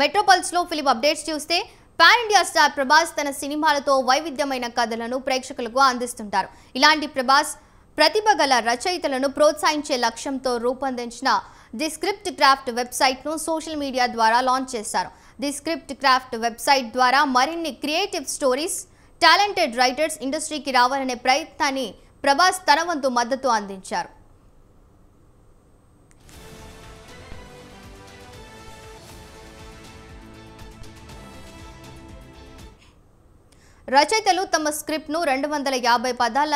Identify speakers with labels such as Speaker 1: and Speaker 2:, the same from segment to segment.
Speaker 1: మెట్రోపల్స్లో film updates చూస్తే pan India star Prabhas తన సినిమాలతో వైవిధ్యమైన కథలను ప్రేక్షకులకు అందిస్తుంటారు ఇలాంటి ప్రభాస్ ప్రతిభ గల రచయితలను ప్రోత్సహించే లక్ష్యంతో రూపొందించిన ది స్క్రిప్ట్ క్రాఫ్ట్ వెబ్సైట్ను సోషల్ మీడియా ద్వారా లాంచ్ చేశారు ది స్క్రిప్ట్ క్రాఫ్ట్ వెబ్సైట్ ద్వారా మరిన్ని క్రియేటివ్ స్టోరీస్ టాలెంటెడ్ రైటర్స్ ఇండస్ట్రీకి రావాలనే ప్రయత్నాన్ని ప్రభాస్ తన వంతు మద్దతు అందించారు రచయితలు తమ స్క్రిప్ట్ను రెండు వందల యాభై పదాల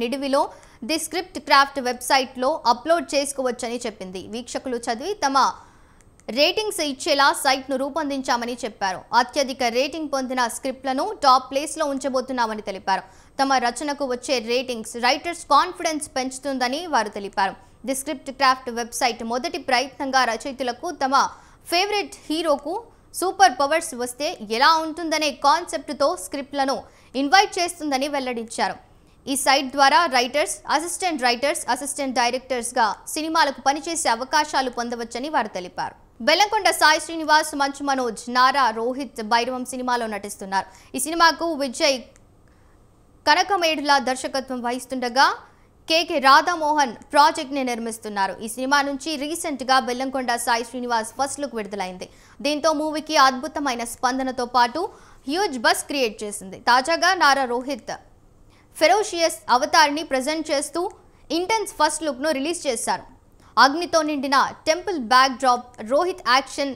Speaker 1: నిడివిలో ది స్క్రిప్ట్ క్రాఫ్ట్ వెబ్సైట్లో అప్లోడ్ చేసుకోవచ్చని చెప్పింది వీక్షకులు చదివి తమ రేటింగ్స్ ఇచ్చేలా సైట్ను రూపొందించామని చెప్పారు అత్యధిక రేటింగ్ పొందిన స్క్రిప్ట్లను టాప్ ప్లేస్లో ఉంచబోతున్నామని తెలిపారు తమ రచనకు వచ్చే రేటింగ్స్ రైటర్స్ కాన్ఫిడెన్స్ పెంచుతుందని వారు తెలిపారు ది స్క్రిప్ట్ క్రాఫ్ట్ వెబ్సైట్ మొదటి ప్రయత్నంగా రచయితలకు తమ ఫేవరెట్ హీరోకు సూపర్ పవర్స్ వస్తే ఎలా ఉంటుందనే కాన్సెప్ట్తో స్క్రిప్ట్లను ఇన్వైట్ చేస్తుందని వెల్లడించారు ఈ సైట్ ద్వారా రైటర్స్ అసిస్టెంట్ రైటర్స్ అసిస్టెంట్ డైరెక్టర్స్గా సినిమాలకు పనిచేసే అవకాశాలు పొందవచ్చని వారు తెలిపారు బెల్లంకొండ సాయి శ్రీనివాస్ మంచు మనోజ్ నారా రోహిత్ భైరవం సినిమాలో నటిస్తున్నారు ఈ సినిమాకు విజయ్ కనకమేడుల దర్శకత్వం వహిస్తుండగా కేకే రాధామోహన్ ప్రాజెక్ట్ ని నిర్మిస్తున్నారు ఈ సినిమా నుంచి రీసెంట్ గా బెల్లంకొండ సాయి శ్రీనివాస్ ఫస్ట్ లుక్ విడుదలైంది దీంతో మూవీకి అద్భుతమైన స్పందనతో పాటు హ్యూజ్ బస్ క్రియేట్ చేసింది తాజాగా నారా రోహిత్ ఫెరోషియస్ అవతార్ని ప్రజెంట్ చేస్తూ ఇంటెన్స్ ఫస్ట్ లుక్ను రిలీజ్ చేశారు అగ్నితో నిండిన temple back drop Rohit action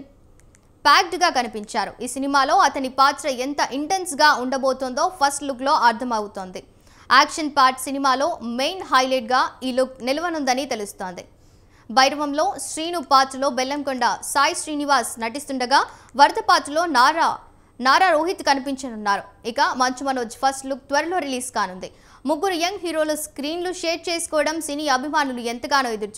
Speaker 1: ప్యాక్డ్గా కనిపించారు ఈ సినిమాలో అతని పాత్ర ఎంత ఇంటెన్స్గా ఉండబోతోందో ఫస్ట్ లుక్లో అర్థమవుతోంది యాక్షన్ పార్ట్ సినిమాలో మెయిన్ హైలైట్గా ఈ లుక్ నిలవనుందని తెలుస్తోంది భైరవంలో శ్రీను పాత్రలో బెల్లంకొండ సాయి శ్రీనివాస్ నటిస్తుండగా వరద పాత్రలో నారా నారా రోహిత్ కనిపించనున్నారు ఇక మంచు మనోజ్ ఫస్ట్ లుక్ త్వరలో రిలీజ్ కానుంది ముగ్గురు యంగ్ హీరోలు స్క్రీన్లు షేర్ చేసుకోవడం సినీ అభిమానులు ఎంతగానో ఎదురు